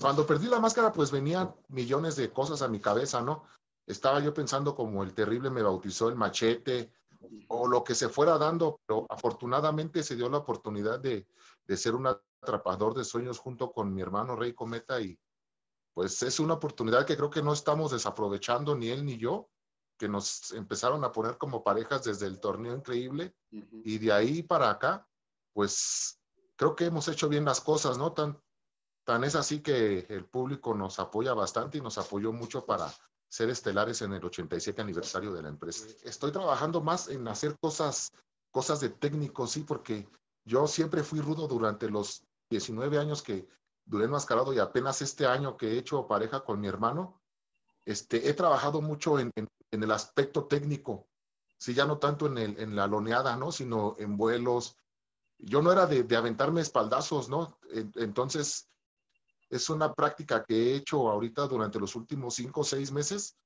Cuando perdí la máscara, pues venían millones de cosas a mi cabeza, ¿no? Estaba yo pensando como el terrible me bautizó el machete o lo que se fuera dando, pero afortunadamente se dio la oportunidad de, de ser un atrapador de sueños junto con mi hermano Rey Cometa y pues es una oportunidad que creo que no estamos desaprovechando ni él ni yo, que nos empezaron a poner como parejas desde el torneo increíble y de ahí para acá, pues creo que hemos hecho bien las cosas, ¿no? Tan, Tan es así que el público nos apoya bastante y nos apoyó mucho para ser estelares en el 87 aniversario de la empresa. Estoy trabajando más en hacer cosas, cosas de técnico, sí, porque yo siempre fui rudo durante los 19 años que duré en Mascarado y apenas este año que he hecho pareja con mi hermano, este, he trabajado mucho en, en, el aspecto técnico, sí, ya no tanto en, el, en la loneada, ¿no? Sino en vuelos. Yo no era de, de aventarme espaldazos, ¿no? entonces, es una práctica que he hecho ahorita durante los últimos cinco o seis meses,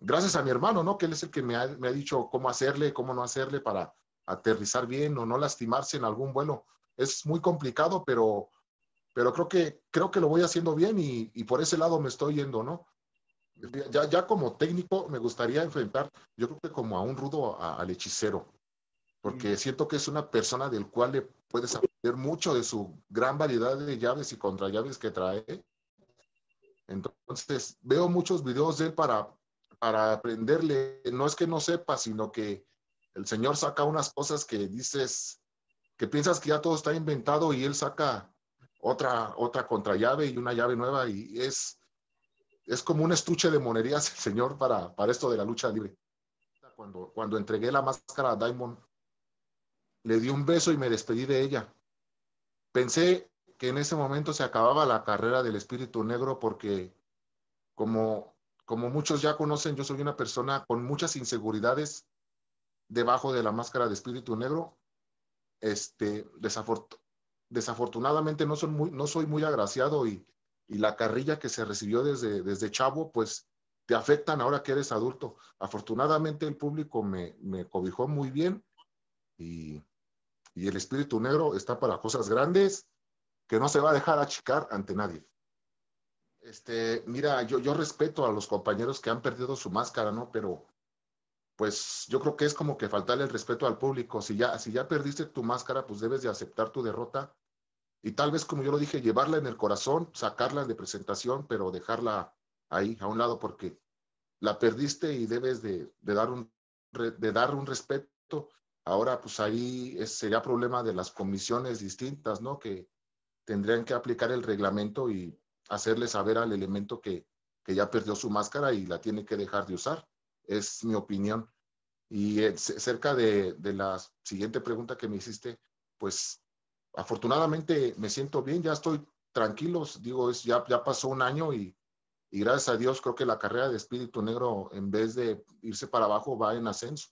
gracias a mi hermano, ¿no? Que él es el que me ha, dicho cómo hacerle, cómo no hacerle para aterrizar bien o no lastimarse en algún vuelo. Es muy complicado, pero, pero creo, que, creo que lo voy haciendo bien y, por ese lado me estoy yendo, ¿no? Ya, como técnico me gustaría enfrentar, yo creo que como a un rudo al hechicero, porque mm. siento que es una persona del cual le puedes mucho de su gran variedad de llaves y contrallaves que trae. Entonces, veo muchos videos de él para, para aprenderle. No es que no sepa, sino que el Señor saca unas cosas que dices, que piensas que ya todo está inventado y él saca otra, otra contrallave y una llave nueva y es, es como un estuche de monerías el Señor para, para esto de la lucha libre. Cuando, cuando entregué la máscara a Diamond, le di un beso y me despedí de ella. Pensé que en ese momento se acababa la carrera del espíritu negro porque, como, como muchos ya conocen, yo soy una persona con muchas inseguridades debajo de la máscara de espíritu negro. Este, desafortunadamente no, muy, no soy muy agraciado y, y la carrilla que se recibió desde, desde chavo, pues te afectan ahora que eres adulto. Afortunadamente el público me, me cobijó muy bien y y el espíritu negro está para cosas grandes que no se va a dejar achicar ante nadie. Este, mira, yo, yo respeto a los compañeros que han perdido su máscara, ¿no? Pero pues yo creo que es como que faltarle el respeto al público. Si ya, si ya perdiste tu máscara, pues debes de aceptar tu derrota y tal vez, como yo lo dije, llevarla en el corazón, sacarla de presentación, pero dejarla ahí, a un lado, porque la perdiste y debes de, de dar, un, de dar un respeto Ahora, pues ahí sería problema de las comisiones distintas, ¿no? Que tendrían que aplicar el reglamento y hacerle saber al elemento que, ya perdió su máscara y la tiene que dejar de usar. Es mi opinión. Y eh, cerca de, la siguiente pregunta que me hiciste, pues afortunadamente me siento bien, ya estoy tranquilo, digo, es, ya, ya pasó un año y gracias a Dios creo que la carrera de Espíritu Negro en vez de irse para abajo va en ascenso.